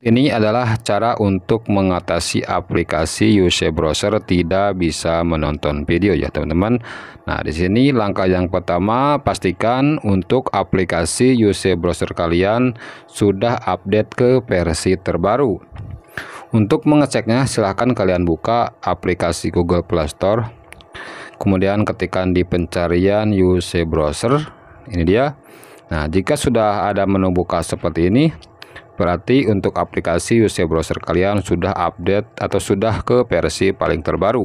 Ini adalah cara untuk mengatasi aplikasi UC Browser tidak bisa menonton video ya teman-teman. Nah di sini langkah yang pertama pastikan untuk aplikasi UC Browser kalian sudah update ke versi terbaru. Untuk mengeceknya silahkan kalian buka aplikasi Google Play Store. Kemudian ketikkan di pencarian UC Browser. Ini dia. Nah jika sudah ada menu buka seperti ini Berarti untuk aplikasi UC Browser kalian sudah update atau sudah ke versi paling terbaru.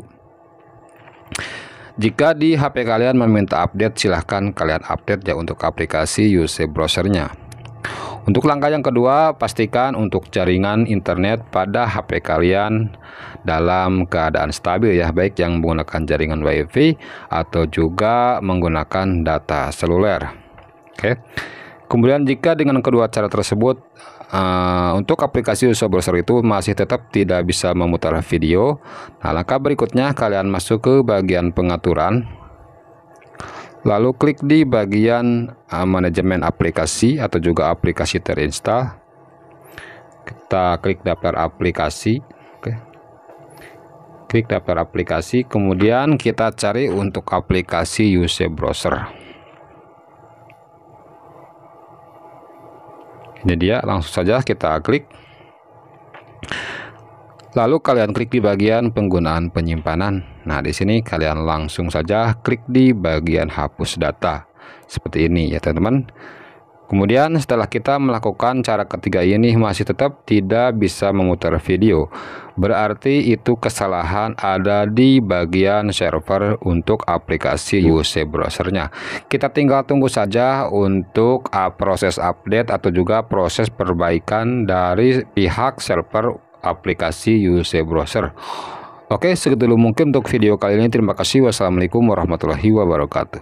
Jika di HP kalian meminta update, silahkan kalian update ya untuk aplikasi UC browsernya. Untuk langkah yang kedua, pastikan untuk jaringan internet pada HP kalian dalam keadaan stabil ya, baik yang menggunakan jaringan WiFi atau juga menggunakan data seluler. Oke. Okay. Kemudian jika dengan kedua cara tersebut uh, untuk aplikasi user browser itu masih tetap tidak bisa memutar video, nah langkah berikutnya kalian masuk ke bagian pengaturan. Lalu klik di bagian uh, manajemen aplikasi atau juga aplikasi terinstall. Kita klik daftar aplikasi. Oke. Klik daftar aplikasi, kemudian kita cari untuk aplikasi UC browser. ini dia langsung saja kita klik lalu kalian klik di bagian penggunaan penyimpanan nah di sini kalian langsung saja klik di bagian hapus data seperti ini ya teman-teman Kemudian setelah kita melakukan cara ketiga ini masih tetap tidak bisa memutar video Berarti itu kesalahan ada di bagian server untuk aplikasi UC browsernya Kita tinggal tunggu saja untuk ah, proses update atau juga proses perbaikan dari pihak server aplikasi UC browser Oke segitu dulu mungkin untuk video kali ini Terima kasih wassalamualaikum warahmatullahi wabarakatuh